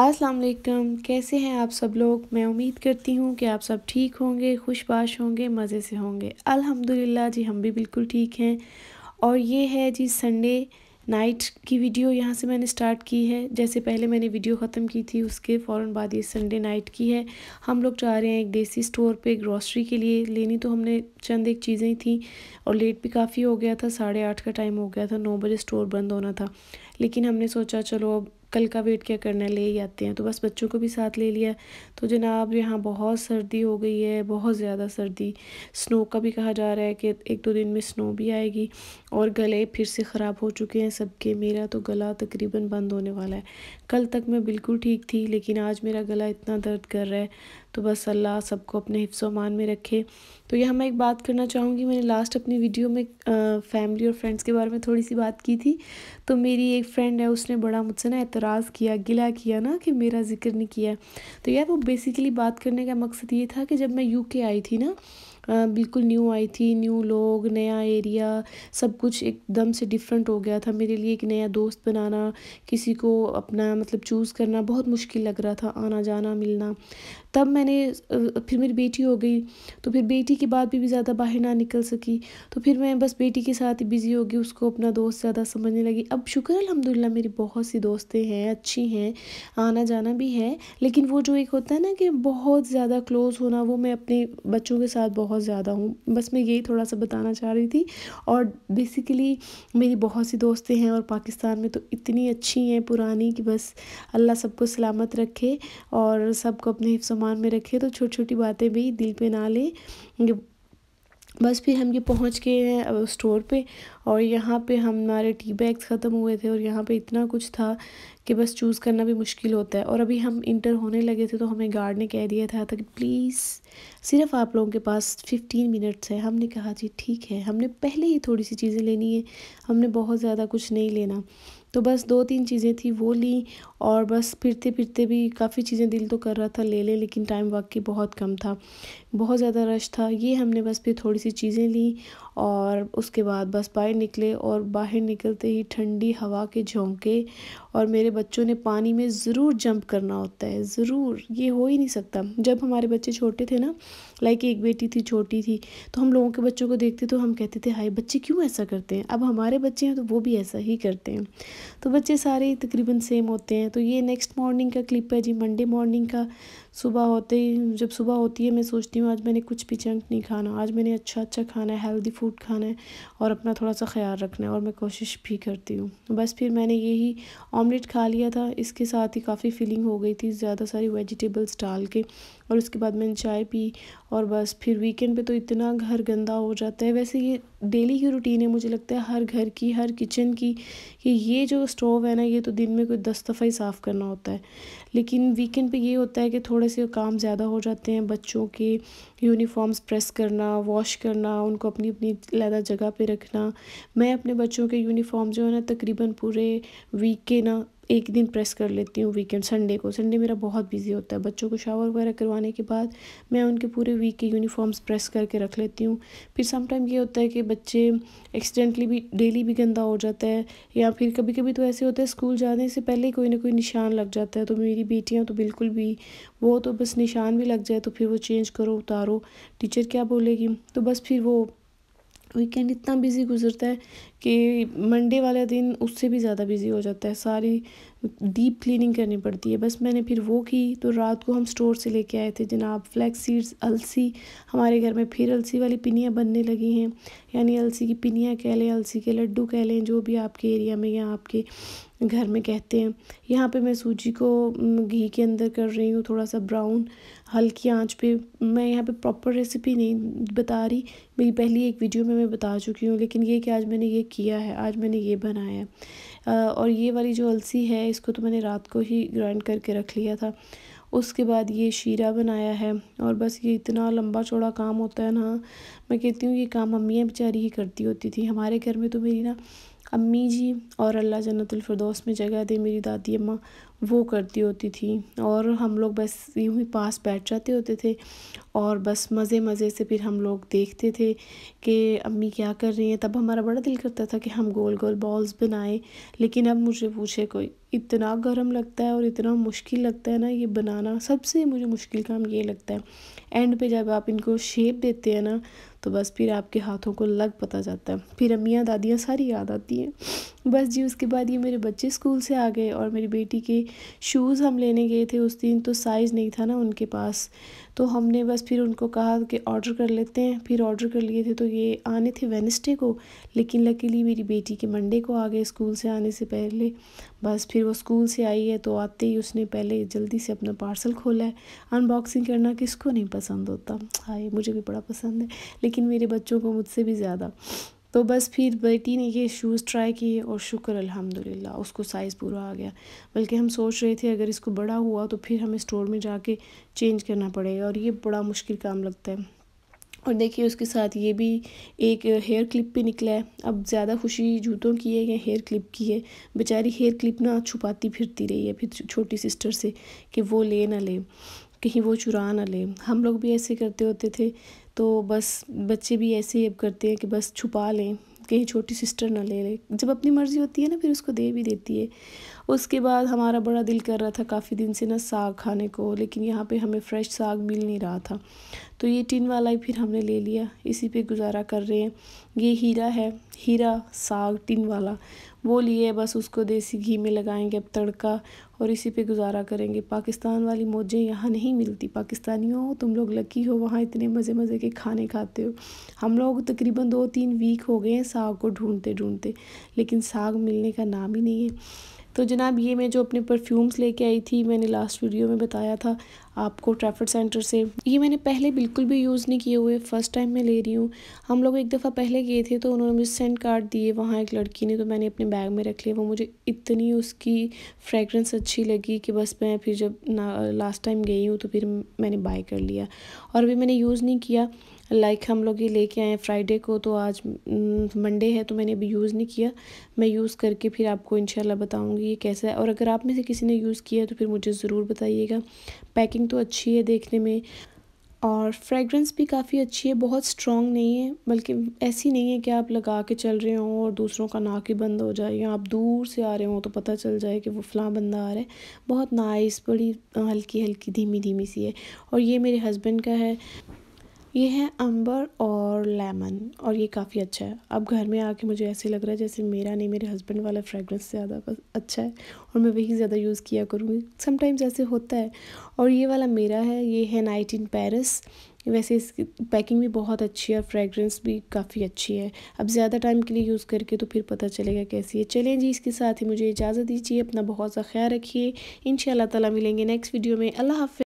अस्सलाम वालेकुम कैसे हैं आप सब लोग मैं उम्मीद करती हूँ कि आप सब ठीक होंगे खुशबाश होंगे मज़े से होंगे अल्हम्दुलिल्लाह जी हम भी बिल्कुल ठीक हैं और ये है जी संडे नाइट की वीडियो यहाँ से मैंने स्टार्ट की है जैसे पहले मैंने वीडियो ख़त्म की थी उसके फ़ौर बाद ये संडे नाइट की है हम लोग जा रहे हैं एक देसी स्टोर पे ग्रॉसरी के लिए लेनी तो हमने चंद एक चीज़ें थी और लेट भी काफ़ी हो गया था साढ़े आठ का टाइम हो गया था नौ बजे स्टोर बंद होना था लेकिन हमने सोचा चलो अब कल का वेट क्या करना है ले ही आते हैं तो बस बच्चों को भी साथ ले लिया तो जनाब यहाँ बहुत सर्दी हो गई है बहुत ज़्यादा सर्दी स्नो का भी कहा जा रहा है कि एक दो दिन में स्नो भी आएगी और गले फिर से ख़राब हो चुके हैं सबके मेरा तो गला तकरीबन बंद होने वाला है कल तक मैं बिल्कुल ठीक थी लेकिन आज मेरा गला इतना दर्द कर रहा है तो बस अल्लाह सबको अपने हिफ्स मान में रखे तो यहाँ मैं एक बात करना चाहूँगी मैंने लास्ट अपनी वीडियो में फैमिली और फ्रेंड्स के बारे में थोड़ी सी बात की थी तो मेरी एक फ्रेंड है उसने बड़ा मुझसे ना एतराज़ किया गिला किया ना कि मेरा जिक्र नहीं किया तो यार वो बेसिकली बात करने का मकसद ये था कि जब मैं यू आई थी ना बिल्कुल न्यू आई थी न्यू लोग नया एरिया सब कुछ एकदम से डिफरेंट हो गया था मेरे लिए एक नया दोस्त बनाना किसी को अपना मतलब चूज़ करना बहुत मुश्किल लग रहा था आना जाना मिलना तब मैंने फिर मेरी बेटी हो गई तो फिर बेटी के बाद भी, भी ज़्यादा बाहर ना निकल सकी तो फिर मैं बस बेटी के साथ ही बिज़ी हो गई उसको अपना दोस्त ज़्यादा समझने लगी अब शुक्र अलहमदिल्ला मेरी बहुत सी दोस्तें हैं अच्छी हैं आना जाना भी है लेकिन वो जो एक होता है ना कि बहुत ज़्यादा क्लोज़ होना वो मैं अपने बच्चों के साथ बहुत बहुत ज़्यादा हूँ बस मैं यही थोड़ा सा बताना चाह रही थी और बेसिकली मेरी बहुत सी दोस्तें हैं और पाकिस्तान में तो इतनी अच्छी हैं पुरानी कि बस अल्लाह सबको सलामत रखे और सबको अपने हिफ्समान में रखे तो छोटी छोटी बातें भी दिल पर ना लें बस फिर हम ये पहुंच गए हैं स्टोर पे और यहाँ पे हमारे टी बैग्स ख़त्म हुए थे और यहाँ पे इतना कुछ था कि बस चूज़ करना भी मुश्किल होता है और अभी हम इंटर होने लगे थे तो हमें गार्ड ने कह दिया था कि प्लीज़ सिर्फ आप लोगों के पास फिफ्टीन मिनट्स है हमने कहा जी ठीक है हमने पहले ही थोड़ी सी चीज़ें लेनी है हमने बहुत ज़्यादा कुछ नहीं लेना तो बस दो तीन चीज़ें थी वो ली और बस फिरते फिरते भी काफ़ी चीज़ें दिल तो कर रहा था ले ले लेकिन टाइम वाकई बहुत कम था बहुत ज़्यादा रश था ये हमने बस फिर थोड़ी सी चीज़ें ली और उसके बाद बस बाहर निकले और बाहर निकलते ही ठंडी हवा के झोंके और मेरे बच्चों ने पानी में ज़रूर जंप करना होता है ज़रूर ये हो ही नहीं सकता जब हमारे बच्चे छोटे थे ना लाइक एक बेटी थी छोटी थी तो हम लोगों के बच्चों को देखते तो हम कहते थे हाय बच्चे क्यों ऐसा करते हैं अब हमारे बच्चे हैं तो वो भी ऐसा ही करते हैं तो बच्चे सारे तकरीबन सेम होते हैं तो ये नेक्स्ट मॉर्निंग का क्लिप है जी मंडे मॉर्निंग का सुबह होते ही जब सुबह होती है मैं सोचती हूँ आज मैंने कुछ भी जंक नहीं खाना आज मैंने अच्छा अच्छा खाना है हेल्दी फूड फ्रूट खाना है और अपना थोड़ा सा ख्याल रखना है और मैं कोशिश भी करती हूँ बस फिर मैंने यही ऑमलेट खा लिया था इसके साथ ही काफ़ी फीलिंग हो गई थी ज़्यादा सारी वेजिटेबल्स डाल के और उसके बाद मैंने चाय पी और बस फिर वीकेंड पे तो इतना घर गंदा हो जाता है वैसे ये डेली की रूटीन है मुझे लगता है हर घर की हर किचन की कि ये जो स्टोव है ना ये तो दिन में कोई दस दफ़ा ही साफ़ करना होता है लेकिन वीकेंड पे ये होता है कि थोड़े से काम ज़्यादा हो जाते हैं बच्चों के यूनिफॉर्म्स प्रेस करना वॉश करना उनको अपनी अपनी लहदा जगह पे रखना मैं अपने बच्चों के यूनिफॉर्म जो है ना तकरीबन पूरे वीक के ना एक दिन प्रेस कर लेती हूँ वीकेंड संडे को संडे मेरा बहुत बिजी होता है बच्चों को शावर वगैरह करवाने के बाद मैं उनके पूरे वीक के यूनिफॉर्म्स प्रेस करके रख लेती हूँ फिर समटाइम ये होता है कि बच्चे एक्सीडेंटली भी डेली भी गंदा हो जाता है या फिर कभी कभी तो ऐसे होता है स्कूल जाने से पहले ही कोई ना कोई निशान लग जाता है तो मेरी बेटियाँ तो बिल्कुल भी वो तो बस निशान भी लग जाए तो फिर वो चेंज करो उतारो टीचर क्या बोलेगी तो बस फिर वो वीकेंड इतना बिज़ी गुजरता है कि मंडे वाले दिन उससे भी ज़्यादा बिज़ी हो जाता है सारी डीप क्लीनिंग करनी पड़ती है बस मैंने फिर वो की तो रात को हम स्टोर से लेके आए थे जनाब फ्लैक्स सीड्स अलसी हमारे घर में फिर अलसी वाली पिनियाँ बनने लगी हैं यानी अलसी की पिनियाँ कह लें अलसी के लड्डू कह लें जो भी आपके एरिया में या आपके घर में कहते हैं यहाँ पे मैं सूजी को घी के अंदर कर रही हूँ थोड़ा सा ब्राउन हल्की आंच पे मैं यहाँ पे प्रॉपर रेसिपी नहीं बता रही मेरी पहली एक वीडियो में मैं बता चुकी हूँ लेकिन ये कि आज मैंने ये किया है आज मैंने ये बनाया है और ये वाली जो अलसी है इसको तो मैंने रात को ही ग्राइंड करके रख लिया था उसके बाद ये शीरा बनाया है और बस ये इतना लंबा चौड़ा काम होता है ना मैं कहती हूँ ये काम अम्मियाँ बेचारी ही करती होती थी हमारे घर में तो मेरी ना अम्मी जी और अल्लाह जन्नतफरदौस में जगह दे मेरी दादी अम्मा वो करती होती थी और हम लोग बस यूँ ही पास बैठ जाते होते थे और बस मज़े मज़े से फिर हम लोग देखते थे कि अम्मी क्या कर रही हैं तब हमारा बड़ा दिल करता था कि हम गोल गोल बॉल्स बनाएं लेकिन अब मुझे पूछे कोई इतना गर्म लगता है और इतना मुश्किल लगता है ना ये बनाना सबसे मुझे मुश्किल काम ये लगता है एंड पे जब आप इनको शेप देते हैं ना तो बस फिर आपके हाथों को लग पता जाता है फिर अम्मियाँ दादियाँ सारी याद आती हैं बस जी उसके बाद ये मेरे बच्चे स्कूल से आ गए और मेरी बेटी के शूज़ हम लेने गए थे उस दिन तो साइज़ नहीं था ना उनके पास तो हमने बस फिर उनको कहा कि ऑर्डर कर लेते हैं फिर ऑर्डर कर लिए थे तो ये आने थे वेनसडे को लेकिन लकीली मेरी बेटी के मंडे को आ गए स्कूल से आने से पहले बस फिर वो स्कूल से आई है तो आते ही उसने पहले जल्दी से अपना पार्सल खोला है अनबॉक्सिंग करना किसको नहीं पसंद होता हाय मुझे भी बड़ा पसंद है लेकिन मेरे बच्चों को मुझसे भी ज़्यादा तो बस फिर बेटी ने ये शूज़ ट्राई किए और शुक्र अल्हम्दुलिल्लाह उसको साइज़ पूरा आ गया बल्कि हम सोच रहे थे अगर इसको बड़ा हुआ तो फिर हमें स्टोर में जाके चेंज करना पड़ेगा और ये बड़ा मुश्किल काम लगता है और देखिए उसके साथ ये भी एक हेयर क्लिप भी निकला है अब ज़्यादा खुशी जूतों की है या हेयर क्लिप की है बेचारी हेयर क्लिप ना छुपाती फिरती रही है फिर छोटी सिस्टर से कि वो ले ना ले कहीं वो चुरा ना ले हम लोग भी ऐसे करते होते थे तो बस बच्चे भी ऐसे ही अब करते हैं कि बस छुपा लें कहीं छोटी सिस्टर ना ले ले जब अपनी मर्ज़ी होती है ना फिर उसको दे भी देती है उसके बाद हमारा बड़ा दिल कर रहा था काफ़ी दिन से ना साग खाने को लेकिन यहाँ पे हमें फ्रेश साग मिल नहीं रहा था तो ये टिन वाला ही फिर हमने ले लिया इसी पे गुजारा कर रहे हैं ये हीरा है हीरा साग टिन वाला वो लिए बस उसको देसी घी में लगाएंगे अब तड़का और इसी पे गुजारा करेंगे पाकिस्तान वाली मौजें यहाँ नहीं मिलती पाकिस्तानियों तुम लोग लकी हो वहाँ इतने मज़े मज़े के खाने खाते हो हम लोग तकरीबन दो तीन वीक हो गए हैं साग को ढूंढते ढूंढते लेकिन साग मिलने का नाम ही नहीं है तो जनाब ये मैं जो अपने परफ्यूम्स लेके आई थी मैंने लास्ट वीडियो में बताया था आपको ट्रैफर्ड सेंटर से ये मैंने पहले बिल्कुल भी यूज़ नहीं किए हुए फ़र्स्ट टाइम मैं ले रही हूँ हम लोग एक दफ़ा पहले गए थे तो उन्होंने मुझे सेंट कार्ड दिए वहाँ एक लड़की ने तो मैंने अपने बैग में रख लिया वो मुझे इतनी उसकी फ्रेगरेंस अच्छी लगी कि बस मैं फिर जब लास्ट टाइम गई हूँ तो फिर मैंने बाय कर लिया और अभी मैंने यूज़ नहीं किया लाइक like हम लोग ये लेके आए फ्राइडे को तो आज मंडे हम्म, है तो मैंने अभी यूज़ नहीं किया मैं यूज़ करके फिर आपको इंशाल्लाह बताऊंगी ये कैसा है और अगर आप में से किसी ने यूज़ किया तो फिर मुझे ज़रूर बताइएगा पैकिंग तो अच्छी है देखने में और फ्रेगरेंस भी काफ़ी अच्छी है बहुत स्ट्रॉन्ग नहीं है बल्कि ऐसी नहीं है कि आप लगा के चल रहे हों और दूसरों का नाक ही बंद हो जाए या आप दूर से आ रहे हों तो पता चल जाए कि वो फ़लाँ बंदा आ रहा है बहुत नाइस बड़ी हल्की हल्की धीमी धीमी सी है और ये मेरे हस्बैंड का है ये है अंबर और लेमन और ये काफ़ी अच्छा है अब घर में आके मुझे ऐसे लग रहा है जैसे मेरा नहीं मेरे हस्बैंड वाला फ्रेगरेंस ज़्यादा अच्छा है और मैं वही ज़्यादा यूज़ किया करूँगी समटाइम्स ऐसे होता है और ये वाला मेरा है ये है नाइट इन पेरिस वैसे इसकी पैकिंग भी बहुत अच्छी है और फ्रेगरेंस भी काफ़ी अच्छी है अब ज़्यादा टाइम के लिए यूज़ करके तो फिर पता चलेगा कैसी है चलें जी इसके साथ ही मुझे इजाज़त दीजिए अपना बहुत सा ख्याल रखिए इन ताला मिलेंगे नेक्स्ट वीडियो में अल्लाह हाफ